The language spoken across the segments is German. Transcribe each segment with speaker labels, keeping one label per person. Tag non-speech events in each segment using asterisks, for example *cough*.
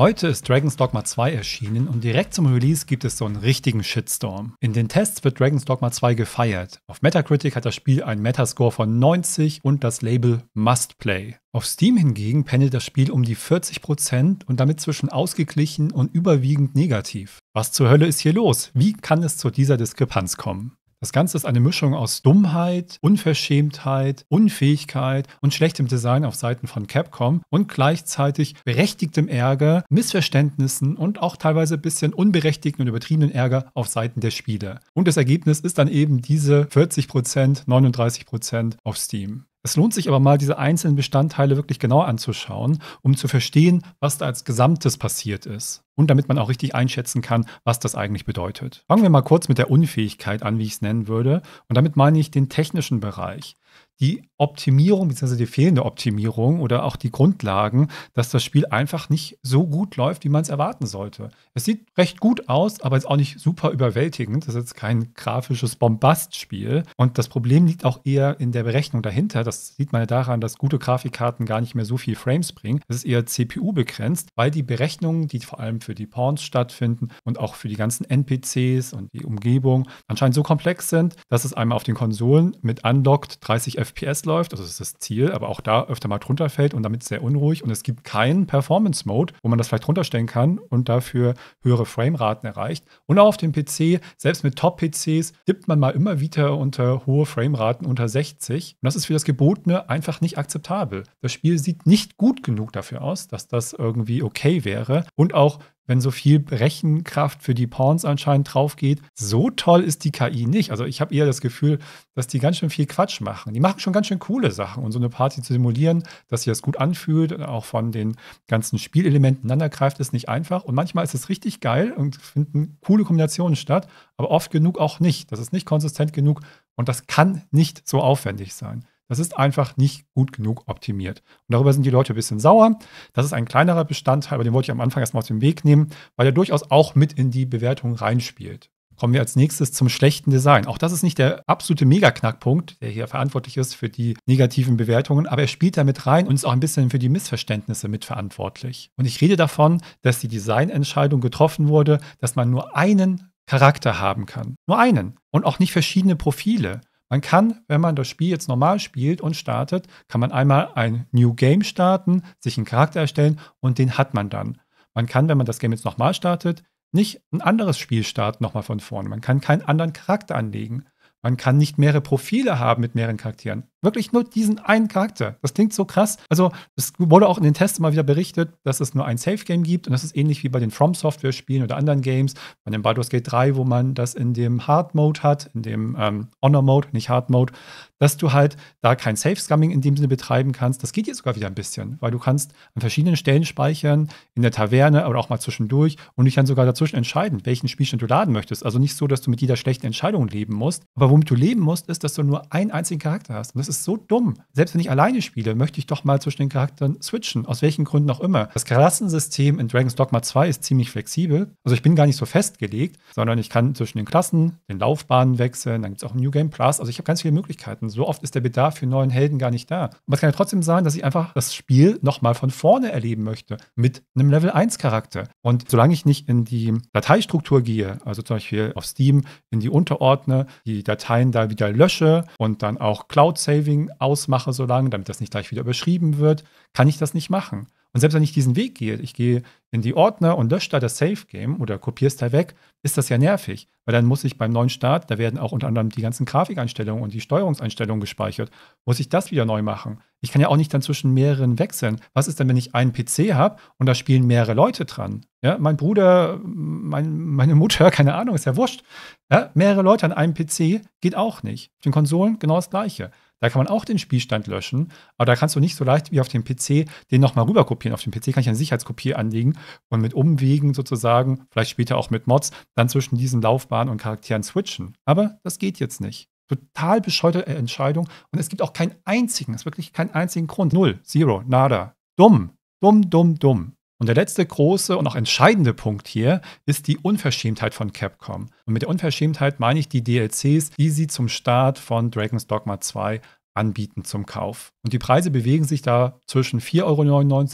Speaker 1: Heute ist Dragon's Dogma 2 erschienen und direkt zum Release gibt es so einen richtigen Shitstorm. In den Tests wird Dragon's Dogma 2 gefeiert. Auf Metacritic hat das Spiel einen Metascore von 90 und das Label Must Play. Auf Steam hingegen pendelt das Spiel um die 40% und damit zwischen ausgeglichen und überwiegend negativ. Was zur Hölle ist hier los? Wie kann es zu dieser Diskrepanz kommen? Das Ganze ist eine Mischung aus Dummheit, Unverschämtheit, Unfähigkeit und schlechtem Design auf Seiten von Capcom und gleichzeitig berechtigtem Ärger, Missverständnissen und auch teilweise ein bisschen unberechtigten und übertriebenen Ärger auf Seiten der Spieler. Und das Ergebnis ist dann eben diese 40%, 39% auf Steam. Es lohnt sich aber mal, diese einzelnen Bestandteile wirklich genau anzuschauen, um zu verstehen, was da als Gesamtes passiert ist und damit man auch richtig einschätzen kann, was das eigentlich bedeutet. Fangen wir mal kurz mit der Unfähigkeit an, wie ich es nennen würde. Und damit meine ich den technischen Bereich die Optimierung bzw. die fehlende Optimierung oder auch die Grundlagen, dass das Spiel einfach nicht so gut läuft, wie man es erwarten sollte. Es sieht recht gut aus, aber ist auch nicht super überwältigend. Das ist jetzt kein grafisches Bombastspiel. Und das Problem liegt auch eher in der Berechnung dahinter. Das sieht man ja daran, dass gute Grafikkarten gar nicht mehr so viel Frames bringen. Es ist eher CPU begrenzt, weil die Berechnungen, die vor allem für die Pawns stattfinden und auch für die ganzen NPCs und die Umgebung anscheinend so komplex sind, dass es einmal auf den Konsolen mit unlocked 30 FPS FPS läuft, also das ist das Ziel, aber auch da öfter mal drunter fällt und damit sehr unruhig. Und es gibt keinen Performance-Mode, wo man das vielleicht runterstellen kann und dafür höhere Frameraten erreicht. Und auch auf dem PC, selbst mit Top-PCs, tippt man mal immer wieder unter hohe Frameraten unter 60. Und das ist für das Gebotene einfach nicht akzeptabel. Das Spiel sieht nicht gut genug dafür aus, dass das irgendwie okay wäre. Und auch wenn so viel Rechenkraft für die Pawns anscheinend drauf geht. So toll ist die KI nicht. Also ich habe eher das Gefühl, dass die ganz schön viel Quatsch machen. Die machen schon ganz schön coole Sachen und so eine Party zu simulieren, dass sie das gut anfühlt, und auch von den ganzen Spielelementen ineinander greift, ist nicht einfach. Und manchmal ist es richtig geil und finden coole Kombinationen statt, aber oft genug auch nicht. Das ist nicht konsistent genug und das kann nicht so aufwendig sein. Das ist einfach nicht gut genug optimiert. Und darüber sind die Leute ein bisschen sauer. Das ist ein kleinerer Bestandteil, aber den wollte ich am Anfang erstmal aus dem Weg nehmen, weil er durchaus auch mit in die Bewertung reinspielt. Kommen wir als nächstes zum schlechten Design. Auch das ist nicht der absolute Megaknackpunkt, der hier verantwortlich ist für die negativen Bewertungen, aber er spielt damit rein und ist auch ein bisschen für die Missverständnisse mitverantwortlich. Und ich rede davon, dass die Designentscheidung getroffen wurde, dass man nur einen Charakter haben kann. Nur einen. Und auch nicht verschiedene Profile. Man kann, wenn man das Spiel jetzt normal spielt und startet, kann man einmal ein New Game starten, sich einen Charakter erstellen und den hat man dann. Man kann, wenn man das Game jetzt nochmal startet, nicht ein anderes Spiel starten, nochmal von vorne. Man kann keinen anderen Charakter anlegen. Man kann nicht mehrere Profile haben mit mehreren Charakteren. Wirklich nur diesen einen Charakter. Das klingt so krass. Also, es wurde auch in den Tests immer wieder berichtet, dass es nur ein Safe-Game gibt und das ist ähnlich wie bei den From Software-Spielen oder anderen Games, bei dem Baldur's Gate 3, wo man das in dem Hard-Mode hat, in dem ähm, Honor-Mode, nicht Hard-Mode, dass du halt da kein Safe-Scumming in dem Sinne betreiben kannst. Das geht hier sogar wieder ein bisschen, weil du kannst an verschiedenen Stellen speichern, in der Taverne oder auch mal zwischendurch und dich dann sogar dazwischen entscheiden, welchen Spielstand du laden möchtest. Also nicht so, dass du mit jeder schlechten Entscheidung leben musst, aber womit du leben musst, ist, dass du nur einen einzigen Charakter hast. Und das ist so dumm. Selbst wenn ich alleine spiele, möchte ich doch mal zwischen den Charakteren switchen, aus welchen Gründen auch immer. Das Klassensystem in Dragon's Dogma 2 ist ziemlich flexibel. Also ich bin gar nicht so festgelegt, sondern ich kann zwischen den Klassen, den Laufbahnen wechseln, dann gibt es auch ein New Game Plus. Also ich habe ganz viele Möglichkeiten. So oft ist der Bedarf für neuen Helden gar nicht da. Aber es kann ja trotzdem sein, dass ich einfach das Spiel nochmal von vorne erleben möchte, mit einem Level 1 Charakter. Und solange ich nicht in die Dateistruktur gehe, also zum Beispiel auf Steam in die Unterordner, die Dateien da wieder lösche und dann auch Cloud Save Saving ausmache, lange, damit das nicht gleich wieder überschrieben wird, kann ich das nicht machen. Und selbst wenn ich diesen Weg gehe, ich gehe in die Ordner und lösche da das Save Game oder kopiere es da weg, ist das ja nervig, weil dann muss ich beim neuen Start, da werden auch unter anderem die ganzen Grafikeinstellungen und die Steuerungseinstellungen gespeichert, muss ich das wieder neu machen. Ich kann ja auch nicht dann zwischen mehreren wechseln. Was ist denn, wenn ich einen PC habe und da spielen mehrere Leute dran? Ja, mein Bruder, mein, meine Mutter, *laughs* keine Ahnung, ist ja wurscht. Ja, mehrere Leute an einem PC geht auch nicht. Auf den Konsolen genau das Gleiche. Da kann man auch den Spielstand löschen, aber da kannst du nicht so leicht wie auf dem PC den nochmal rüberkopieren. Auf dem PC kann ich eine Sicherheitskopie anlegen und mit Umwegen sozusagen, vielleicht später auch mit Mods, dann zwischen diesen Laufbahnen und Charakteren switchen. Aber das geht jetzt nicht. Total bescheuerte e- Entscheidung und es gibt auch keinen einzigen, es ist wirklich keinen einzigen Grund. Null, zero, nada. Dumm, dumm, dumm, dumm. Und der letzte große und auch entscheidende Punkt hier ist die Unverschämtheit von Capcom. Und mit der Unverschämtheit meine ich die DLCs, die sie zum Start von Dragon's Dogma 2 anbieten zum Kauf. Und die Preise bewegen sich da zwischen 4,99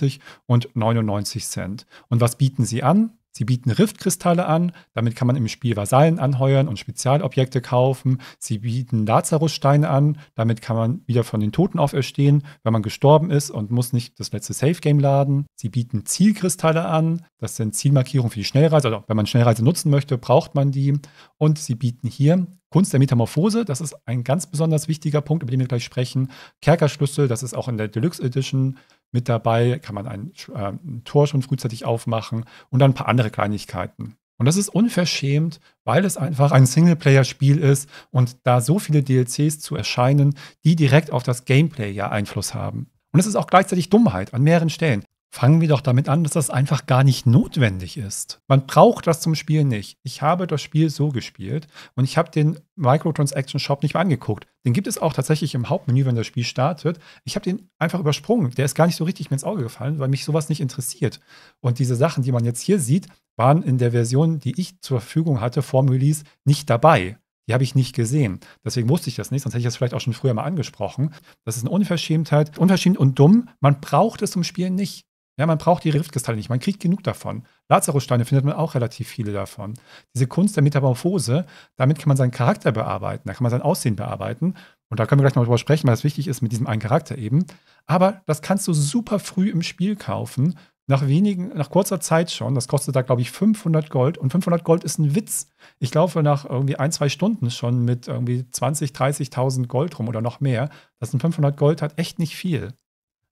Speaker 1: Euro und 99 Cent. Und was bieten sie an? Sie bieten Riftkristalle an, damit kann man im Spiel Vasallen anheuern und Spezialobjekte kaufen. Sie bieten Lazarussteine an, damit kann man wieder von den Toten auferstehen, wenn man gestorben ist und muss nicht das letzte safe laden. Sie bieten Zielkristalle an, das sind Zielmarkierungen für die Schnellreise, also wenn man Schnellreise nutzen möchte, braucht man die. Und sie bieten hier Kunst der Metamorphose, das ist ein ganz besonders wichtiger Punkt, über den wir gleich sprechen. Kerkerschlüssel, das ist auch in der Deluxe Edition mit dabei, kann man ein, äh, ein Tor schon frühzeitig aufmachen und dann ein paar andere Kleinigkeiten. Und das ist unverschämt, weil es einfach ein Singleplayer-Spiel ist und da so viele DLCs zu erscheinen, die direkt auf das Gameplay ja Einfluss haben. Und es ist auch gleichzeitig Dummheit an mehreren Stellen fangen wir doch damit an, dass das einfach gar nicht notwendig ist. Man braucht das zum Spiel nicht. Ich habe das Spiel so gespielt und ich habe den Microtransaction Shop nicht mehr angeguckt. Den gibt es auch tatsächlich im Hauptmenü, wenn das Spiel startet. Ich habe den einfach übersprungen. Der ist gar nicht so richtig mir ins Auge gefallen, weil mich sowas nicht interessiert. Und diese Sachen, die man jetzt hier sieht, waren in der Version, die ich zur Verfügung hatte vorm Release, nicht dabei. Die habe ich nicht gesehen. Deswegen wusste ich das nicht, sonst hätte ich das vielleicht auch schon früher mal angesprochen. Das ist eine Unverschämtheit. Unverschämt und dumm. Man braucht es zum Spielen nicht. Ja, man braucht die Riftkristalle nicht, man kriegt genug davon. Lazarussteine findet man auch relativ viele davon. Diese Kunst der Metamorphose, damit kann man seinen Charakter bearbeiten, da kann man sein Aussehen bearbeiten. Und da können wir gleich noch drüber sprechen, weil das wichtig ist mit diesem einen Charakter eben. Aber das kannst du super früh im Spiel kaufen, nach wenigen, nach kurzer Zeit schon. Das kostet da, glaube ich, 500 Gold. Und 500 Gold ist ein Witz. Ich laufe nach irgendwie ein, zwei Stunden schon mit irgendwie 20, 30.000 Gold rum oder noch mehr. Das sind 500 Gold, hat echt nicht viel.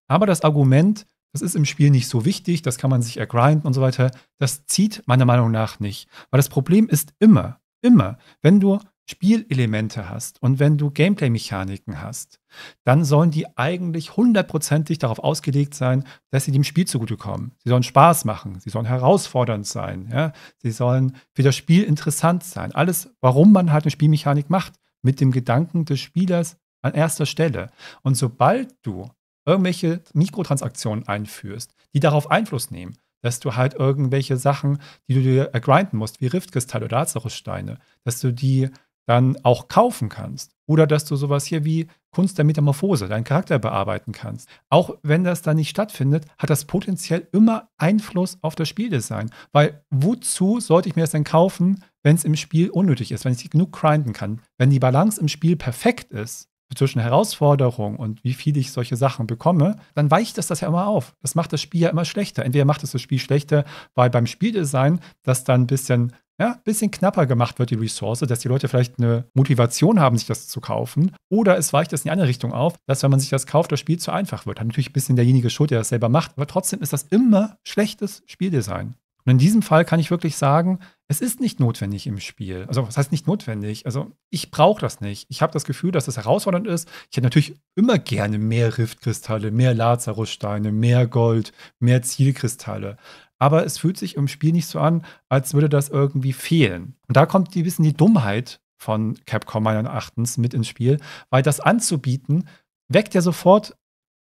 Speaker 1: Aber das Argument, das ist im Spiel nicht so wichtig, das kann man sich ergrinden und so weiter, das zieht meiner Meinung nach nicht. Weil das Problem ist immer, immer, wenn du Spielelemente hast und wenn du Gameplay-Mechaniken hast, dann sollen die eigentlich hundertprozentig darauf ausgelegt sein, dass sie dem Spiel zugutekommen. Sie sollen Spaß machen, sie sollen herausfordernd sein, ja? sie sollen für das Spiel interessant sein. Alles, warum man halt eine Spielmechanik macht, mit dem Gedanken des Spielers an erster Stelle. Und sobald du irgendwelche Mikrotransaktionen einführst, die darauf Einfluss nehmen, dass du halt irgendwelche Sachen, die du dir äh, grinden musst, wie Riftkristalle oder Lazarussteine, dass du die dann auch kaufen kannst. Oder dass du sowas hier wie Kunst der Metamorphose, deinen Charakter bearbeiten kannst. Auch wenn das dann nicht stattfindet, hat das potenziell immer Einfluss auf das Spieldesign. Weil wozu sollte ich mir das denn kaufen, wenn es im Spiel unnötig ist, wenn ich genug grinden kann? Wenn die Balance im Spiel perfekt ist, zwischen Herausforderung und wie viel ich solche Sachen bekomme, dann weicht das das ja immer auf. Das macht das Spiel ja immer schlechter. Entweder macht es das Spiel schlechter, weil beim Spieldesign das dann ein bisschen ja, bisschen knapper gemacht wird, die Ressource, dass die Leute vielleicht eine Motivation haben, sich das zu kaufen. Oder es weicht das in die andere Richtung auf, dass wenn man sich das kauft, das Spiel zu einfach wird. Hat natürlich ein bisschen derjenige Schuld, der das selber macht, aber trotzdem ist das immer schlechtes Spieldesign. Und in diesem Fall kann ich wirklich sagen, es ist nicht notwendig im Spiel. Also, was heißt nicht notwendig? Also, ich brauche das nicht. Ich habe das Gefühl, dass das herausfordernd ist. Ich hätte natürlich immer gerne mehr Riftkristalle, mehr Lazarussteine, mehr Gold, mehr Zielkristalle. Aber es fühlt sich im Spiel nicht so an, als würde das irgendwie fehlen. Und da kommt ein bisschen die Dummheit von Capcom meines Erachtens mit ins Spiel, weil das anzubieten weckt ja sofort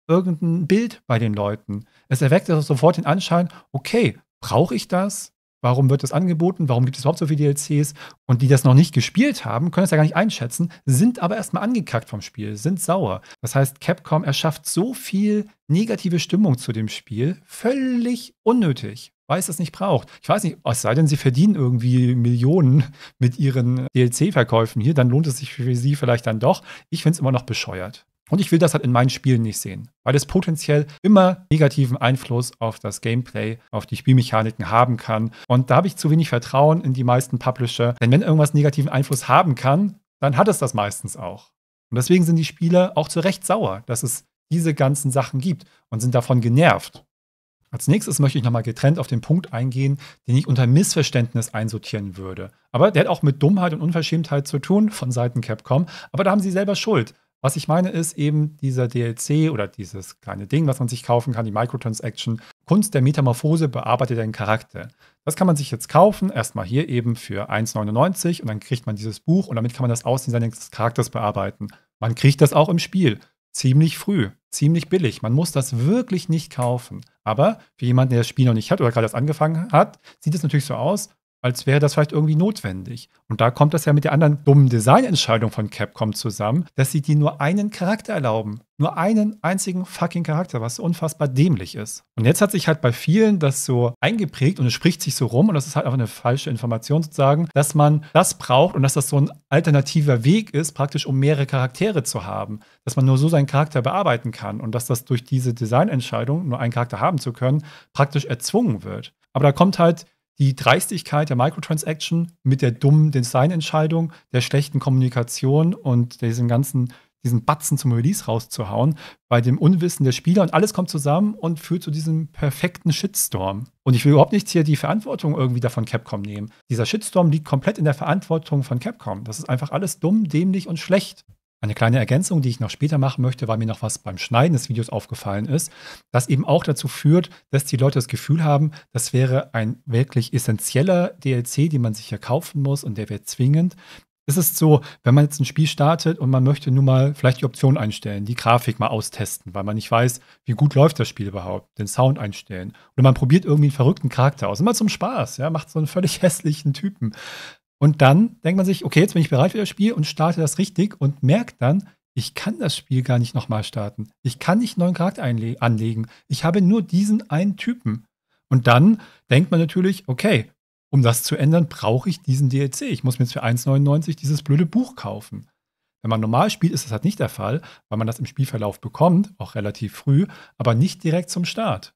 Speaker 1: irgendein Bild bei den Leuten. Es erweckt also sofort den Anschein, okay, brauche ich das? Warum wird das angeboten? Warum gibt es überhaupt so viele DLCs? Und die das noch nicht gespielt haben, können es ja gar nicht einschätzen, sind aber erstmal angekackt vom Spiel, sind sauer. Das heißt, Capcom erschafft so viel negative Stimmung zu dem Spiel, völlig unnötig, weil es das nicht braucht. Ich weiß nicht, es sei denn, sie verdienen irgendwie Millionen mit ihren DLC-Verkäufen hier, dann lohnt es sich für sie vielleicht dann doch. Ich finde es immer noch bescheuert. Und ich will das halt in meinen Spielen nicht sehen, weil es potenziell immer negativen Einfluss auf das Gameplay, auf die Spielmechaniken haben kann. Und da habe ich zu wenig Vertrauen in die meisten Publisher, denn wenn irgendwas negativen Einfluss haben kann, dann hat es das meistens auch. Und deswegen sind die Spieler auch zu Recht sauer, dass es diese ganzen Sachen gibt und sind davon genervt. Als nächstes möchte ich nochmal getrennt auf den Punkt eingehen, den ich unter Missverständnis einsortieren würde. Aber der hat auch mit Dummheit und Unverschämtheit zu tun von Seiten Capcom. Aber da haben sie selber Schuld. Was ich meine ist eben dieser DLC oder dieses kleine Ding, was man sich kaufen kann, die Microtransaction. Kunst der Metamorphose bearbeitet den Charakter. Das kann man sich jetzt kaufen, erstmal hier eben für 1,99 und dann kriegt man dieses Buch und damit kann man das Aussehen seines Charakters bearbeiten. Man kriegt das auch im Spiel. Ziemlich früh, ziemlich billig. Man muss das wirklich nicht kaufen. Aber für jemanden, der das Spiel noch nicht hat oder gerade erst angefangen hat, sieht es natürlich so aus, als wäre das vielleicht irgendwie notwendig. Und da kommt das ja mit der anderen dummen Designentscheidung von Capcom zusammen, dass sie dir nur einen Charakter erlauben. Nur einen einzigen fucking Charakter, was unfassbar dämlich ist. Und jetzt hat sich halt bei vielen das so eingeprägt und es spricht sich so rum und das ist halt einfach eine falsche Information sozusagen, dass man das braucht und dass das so ein alternativer Weg ist, praktisch um mehrere Charaktere zu haben. Dass man nur so seinen Charakter bearbeiten kann und dass das durch diese Designentscheidung, nur einen Charakter haben zu können, praktisch erzwungen wird. Aber da kommt halt die Dreistigkeit der Microtransaction mit der dummen Designentscheidung, der schlechten Kommunikation und diesen ganzen diesen Batzen zum Release rauszuhauen, bei dem Unwissen der Spieler und alles kommt zusammen und führt zu diesem perfekten Shitstorm. Und ich will überhaupt nicht hier die Verantwortung irgendwie davon Capcom nehmen. Dieser Shitstorm liegt komplett in der Verantwortung von Capcom. Das ist einfach alles dumm, dämlich und schlecht. Eine kleine Ergänzung, die ich noch später machen möchte, weil mir noch was beim Schneiden des Videos aufgefallen ist, das eben auch dazu führt, dass die Leute das Gefühl haben, das wäre ein wirklich essentieller DLC, den man sich hier kaufen muss und der wäre zwingend. Es ist so, wenn man jetzt ein Spiel startet und man möchte nun mal vielleicht die Option einstellen, die Grafik mal austesten, weil man nicht weiß, wie gut läuft das Spiel überhaupt, den Sound einstellen. Oder man probiert irgendwie einen verrückten Charakter aus. Immer zum Spaß, ja, macht so einen völlig *laughs* hässlichen Typen. Und dann denkt man sich, okay, jetzt bin ich bereit für das Spiel und starte das richtig und merkt dann, ich kann das Spiel gar nicht nochmal starten. Ich kann nicht einen neuen Charakter anlegen. Ich habe nur diesen einen Typen. Und dann denkt man natürlich, okay, um das zu ändern, brauche ich diesen DLC. Ich muss mir jetzt für 1,99 dieses blöde Buch kaufen. Wenn man normal spielt, ist das halt nicht der Fall, weil man das im Spielverlauf bekommt, auch relativ früh, aber nicht direkt zum Start.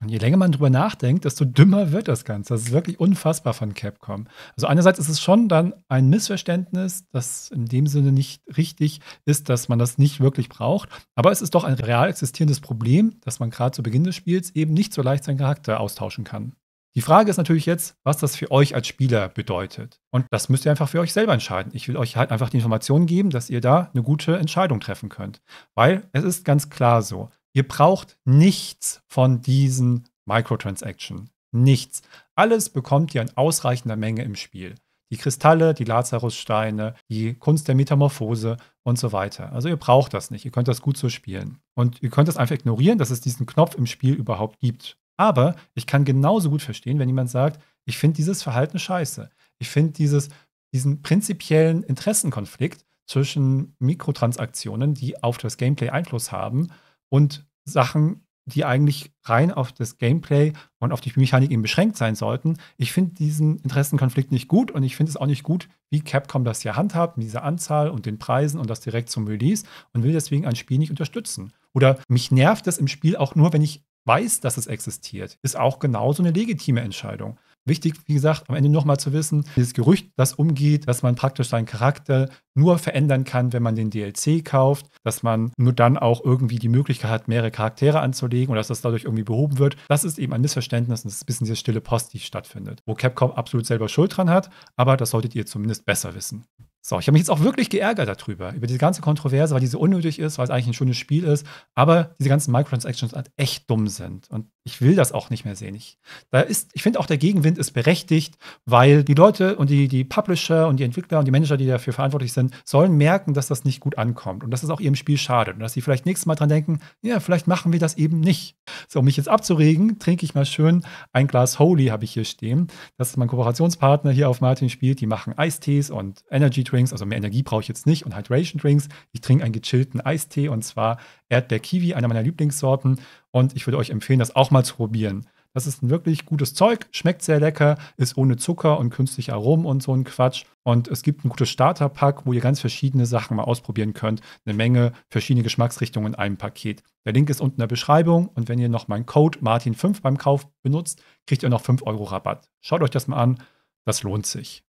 Speaker 1: Und je länger man drüber nachdenkt, desto dümmer wird das Ganze. Das ist wirklich unfassbar von Capcom. Also einerseits ist es schon dann ein Missverständnis, das in dem Sinne nicht richtig ist, dass man das nicht wirklich braucht. Aber es ist doch ein real existierendes Problem, dass man gerade zu Beginn des Spiels eben nicht so leicht seinen Charakter austauschen kann. Die Frage ist natürlich jetzt, was das für euch als Spieler bedeutet. Und das müsst ihr einfach für euch selber entscheiden. Ich will euch halt einfach die Informationen geben, dass ihr da eine gute Entscheidung treffen könnt. Weil es ist ganz klar so, Ihr braucht nichts von diesen Microtransactions. Nichts. Alles bekommt ihr in ausreichender Menge im Spiel. Die Kristalle, die Lazarussteine, die Kunst der Metamorphose und so weiter. Also ihr braucht das nicht. Ihr könnt das gut so spielen. Und ihr könnt das einfach ignorieren, dass es diesen Knopf im Spiel überhaupt gibt. Aber ich kann genauso gut verstehen, wenn jemand sagt, ich finde dieses Verhalten scheiße. Ich finde diesen prinzipiellen Interessenkonflikt zwischen Mikrotransaktionen, die auf das Gameplay Einfluss haben, und Sachen, die eigentlich rein auf das Gameplay und auf die Mechanik eben beschränkt sein sollten. Ich finde diesen Interessenkonflikt nicht gut und ich finde es auch nicht gut, wie Capcom das hier handhabt, mit dieser Anzahl und den Preisen und das direkt zum Release und will deswegen ein Spiel nicht unterstützen. Oder mich nervt das im Spiel auch nur, wenn ich weiß, dass es existiert. Ist auch genauso eine legitime Entscheidung. Wichtig, wie gesagt, am Ende nochmal zu wissen, dieses Gerücht, das umgeht, dass man praktisch seinen Charakter nur verändern kann, wenn man den DLC kauft, dass man nur dann auch irgendwie die Möglichkeit hat, mehrere Charaktere anzulegen und dass das dadurch irgendwie behoben wird. Das ist eben ein Missverständnis und das ist ein bisschen diese stille Post, die stattfindet, wo Capcom absolut selber Schuld dran hat, aber das solltet ihr zumindest besser wissen. So, ich habe mich jetzt auch wirklich geärgert darüber, über diese ganze Kontroverse, weil diese unnötig ist, weil es eigentlich ein schönes Spiel ist, aber diese ganzen Microtransactions halt echt dumm sind. Und ich will das auch nicht mehr sehen. Ich, da ist, ich finde auch der Gegenwind ist berechtigt, weil die Leute und die, die Publisher und die Entwickler und die Manager, die dafür verantwortlich sind, sollen merken, dass das nicht gut ankommt und dass es auch ihrem Spiel schadet und dass sie vielleicht nächstes Mal dran denken, ja, vielleicht machen wir das eben nicht. So, um mich jetzt abzuregen, trinke ich mal schön ein Glas Holy, habe ich hier stehen. Das ist mein Kooperationspartner hier auf Martin spielt. Die machen Eistees und Energy Drinks, also mehr Energie brauche ich jetzt nicht und Hydration Drinks. Ich trinke einen gechillten Eistee und zwar Erdbeer-Kiwi, einer meiner Lieblingssorten. Und ich würde euch empfehlen, das auch mal zu probieren. Das ist ein wirklich gutes Zeug, schmeckt sehr lecker, ist ohne Zucker und künstliche Aromen und so ein Quatsch. Und es gibt ein gutes Starterpack, wo ihr ganz verschiedene Sachen mal ausprobieren könnt. Eine Menge verschiedene Geschmacksrichtungen in einem Paket. Der Link ist unten in der Beschreibung. Und wenn ihr noch meinen Code Martin5 beim Kauf benutzt, kriegt ihr noch 5 Euro Rabatt. Schaut euch das mal an, das lohnt sich.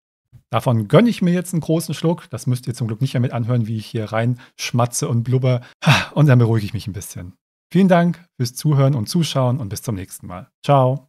Speaker 1: Davon gönne ich mir jetzt einen großen Schluck. Das müsst ihr zum Glück nicht mehr mit anhören, wie ich hier rein schmatze und blubber. Und dann beruhige ich mich ein bisschen. Vielen Dank fürs Zuhören und Zuschauen und bis zum nächsten Mal. Ciao.